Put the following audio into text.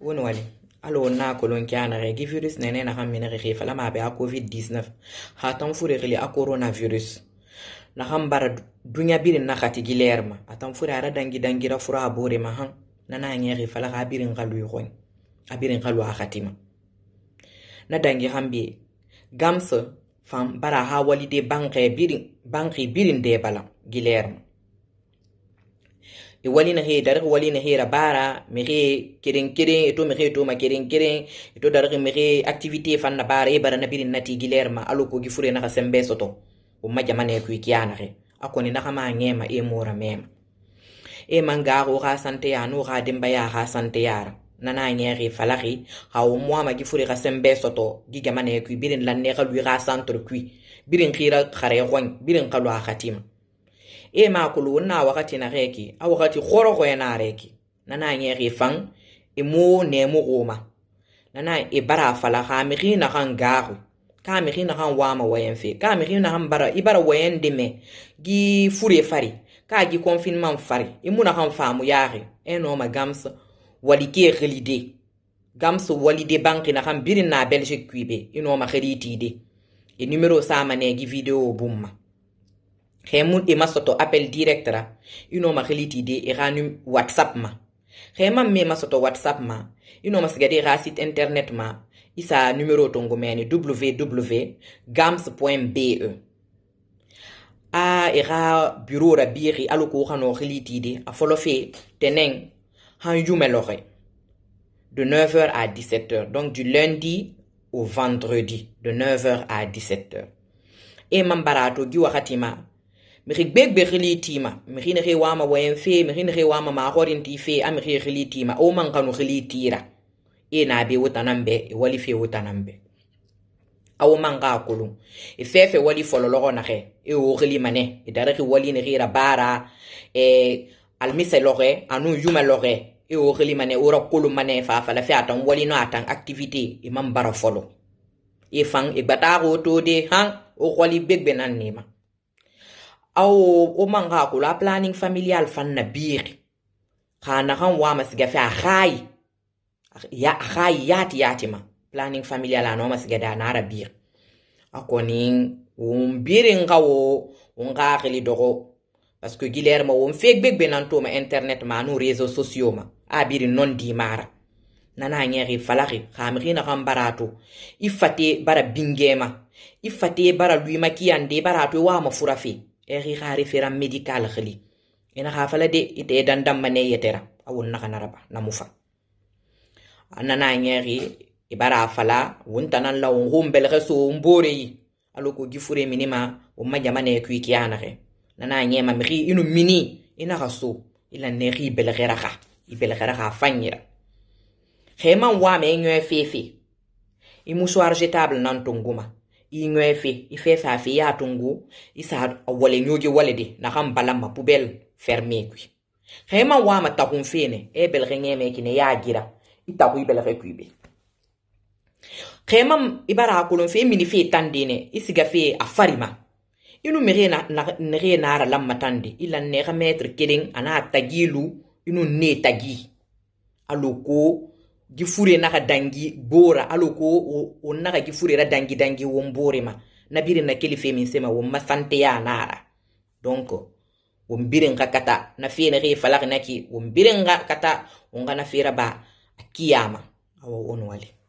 woni wani alo na kolon kyana re gi virus nene na hammina re khifa la ma be a covid 19 ha tan fure khili a coronavirus na hambara dunya birin na khati gilerma er atan fure ara dangi dangira fura bore ma han na na nge khifa la ga birin galu yoy e a birin galu a khatima na dangi hambi gamsa fam bara ha walide banke birin banki birin de bala gilerma er e na he darg walina hera bara mexe keren keren eto mexe toma keren keren eto darg mexe activité e fanna bara e bara nabirin nati gilerma alo kogi fure naxa sembe soto womma jamane kui kiyanaxe a koni naxa ma ŋema e mora mema e mangaxo xa santeya no xa dembaya xa santeyara nana ɲɛxe falaxi xa wo moama gi fure xa sembe soto gi jamane kui birin lanne xa lui xa santre kui birin xira xare xoŋ birin xa lo a xatima e makulu na wakati na geki a wakati khorogo yena reki nana nyegi e fang e mo ne mo goma nana e bara fala ga mi gina ga ngago ka mi gina ga wa ma wayen fe ka mi gina ga e bara i bara wayen dime gi fure fari ka gi confinement fari e mo na ga famu yare e no ma gams wali ke gelide gams wali de banki na ga birin na belgique kuibe e no ma gelitide e numero sa ma ne gi video bumma hemum ema soto appel direct ra inoma ma e ha num whatsapp ma me ma soto whatsapp ma inoma sigadi ha site internet ma isa numéro to meni www.gams.be. a e bureau ra biri alo ko gano de a folofe, teneng han yumelore de 9h à 17h donc du lundi au vendredi de 9h à 17h Et mambarato gi wakati mixi gbeg be xili tima mixi nexe wama wayen fe mixi nexe wama maxorinti fe a mixi xili tima wo mankanu xili tira i e na be wutanan be i e wali fe wutanan be awo manga kolon i e fefe wali folologo naxe i wo xili mane i darexi wali nexira bara e, almise anu yuma i wo xili mane wora kolon mane fafala fe atan walino atan activité i man bara folo i fan i gbataxo to de han wo xoli beg be nan nima awo omanga kula planning familial fanna biri khana khan wa masiga fa khai ya khai yati ma planning familial ano masiga da nara biri akoni umbiri ngawo ungakhili dogo parce que guilherme won fek beg be nantoma internet ma no réseaux sociaux ma a biri non di mara nana ŋeri falari hamrina kan barato i fate bara bingema i fate bara luima kiyande barato wa wama furafe e xi xa référent médical xili ina xa fala de ite dan dammane yetera a won naxa naraba namu fa a nana ŋexi e i bara fala wontanan la won xun belexe so won boreyi alo ko jifure minima won ma jamane kui kiyanaxe nana ŋema mixi inu mini inaxa so ila nexi i belexera xa i belexera xa fanɲira xeman wame ŋoe e fefe i e musuarjetable nan tonguma iñoy fe i fe sa fe ya tungu i wale nyoge wale de na kan bala ma poubelle fermé hema wa ma kun fene e bel ngene me kine ya gira i ta kui bel re hema ibara kulun fe mini fe tandine i fe a inu mere na nere na ara lamma tande ila ne ga metre kidding ana tagilu inu ne tagi aloko gifure naga dangi bora aloko o naga gifure ra dangi dangi mbore ma na nabiri na kelife femi sema wo masante ya nara donc wo mbiren nga kata na na ri falak ki wo mbiren nga kata nga na fira ba kiyama awo wali